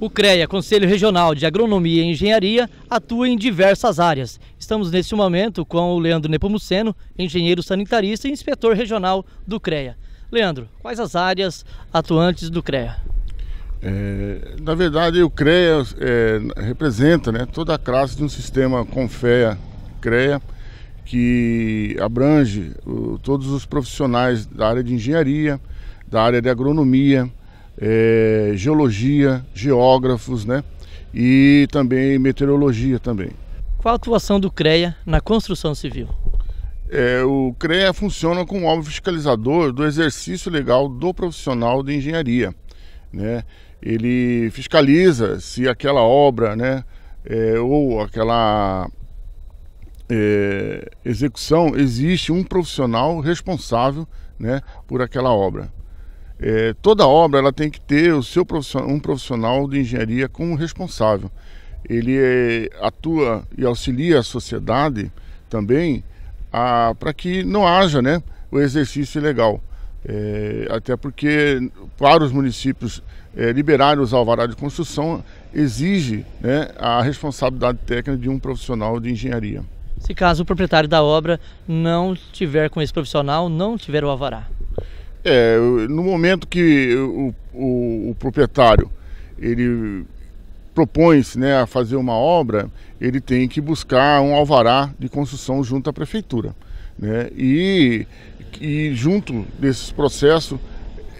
O CREA, Conselho Regional de Agronomia e Engenharia, atua em diversas áreas. Estamos neste momento com o Leandro Nepomuceno, engenheiro sanitarista e inspetor regional do CREA. Leandro, quais as áreas atuantes do CREA? É, na verdade, o CREA é, representa né, toda a classe de um sistema CONFEA-CREA que abrange o, todos os profissionais da área de engenharia, da área de agronomia, é, geologia, geógrafos, né? E também meteorologia também. Qual a atuação do CREA na construção civil? É, o CREA funciona como órgão fiscalizador do exercício legal do profissional de engenharia. Né? Ele fiscaliza se aquela obra né, é, ou aquela é, execução existe um profissional responsável né, por aquela obra. É, toda obra ela tem que ter o seu profissional, um profissional de engenharia como responsável. Ele é, atua e auxilia a sociedade também para que não haja né, o exercício ilegal. É, até porque para os municípios é, liberarem os alvará de construção exige né, a responsabilidade técnica de um profissional de engenharia. Se caso o proprietário da obra não tiver com esse profissional, não tiver o alvará. É, no momento que o, o, o proprietário ele propõe-se né, a fazer uma obra, ele tem que buscar um alvará de construção junto à prefeitura. Né? E, e junto desses processos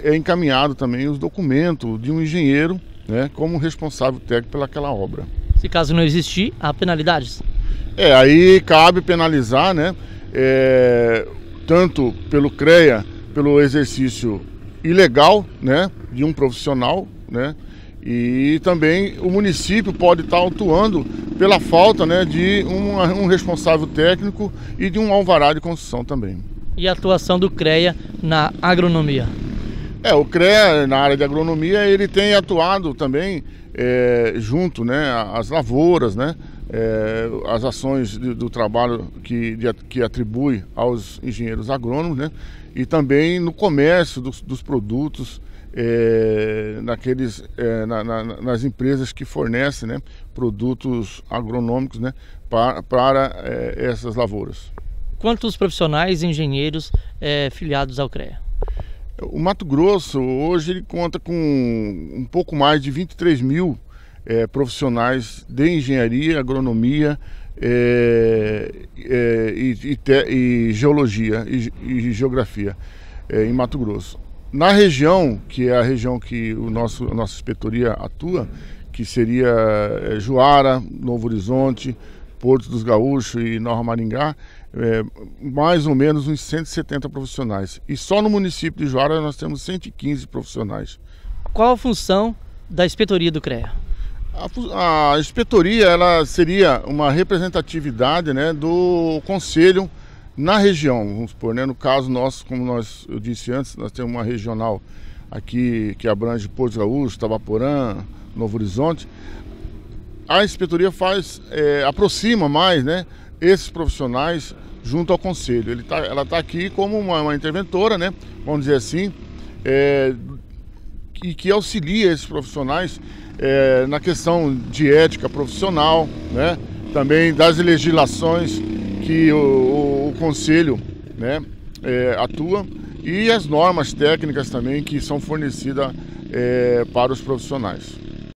é encaminhado também os documentos de um engenheiro né, como responsável técnico pelaquela obra. Se caso não existir, há penalidades? É, aí cabe penalizar, né? É, tanto pelo CREA pelo exercício ilegal né, de um profissional, né? E também o município pode estar atuando pela falta né, de um, um responsável técnico e de um alvará de construção também. E a atuação do CREA na agronomia? É, o CREA, na área de agronomia, ele tem atuado também é, junto, né, às lavouras, né, é, as ações de, do trabalho que, de, que atribui aos engenheiros agrônomos, né, e também no comércio dos, dos produtos, é, naqueles, é, na, na, nas empresas que fornecem né, produtos agronômicos né, para, para é, essas lavouras. Quantos profissionais engenheiros é, filiados ao CREA? O Mato Grosso hoje ele conta com um pouco mais de 23 mil é, profissionais de engenharia, agronomia é, é, e, e, te, e, geologia e, e geografia em Mato Grosso. Na região, que é a região que o nosso, a nossa inspetoria atua, que seria Juara, Novo Horizonte, Porto dos Gaúchos e Nova Maringá, é, mais ou menos uns 170 profissionais. E só no município de Juara nós temos 115 profissionais. Qual a função da inspetoria do CREA? A, a inspetoria ela seria uma representatividade né, do conselho na região, vamos supor, né, no caso nosso, como nós, eu disse antes, nós temos uma regional aqui que abrange Porto Gaúcho, Tabaporã, Novo Horizonte. A inspetoria faz, é, aproxima mais né, esses profissionais junto ao conselho. Tá, ela está aqui como uma, uma, interventora, né? Vamos dizer assim, é, e que auxilia esses profissionais é, na questão de ética profissional, né? Também das legislações que o, o, o conselho, né? É, atua e as normas técnicas também que são fornecidas é, para os profissionais.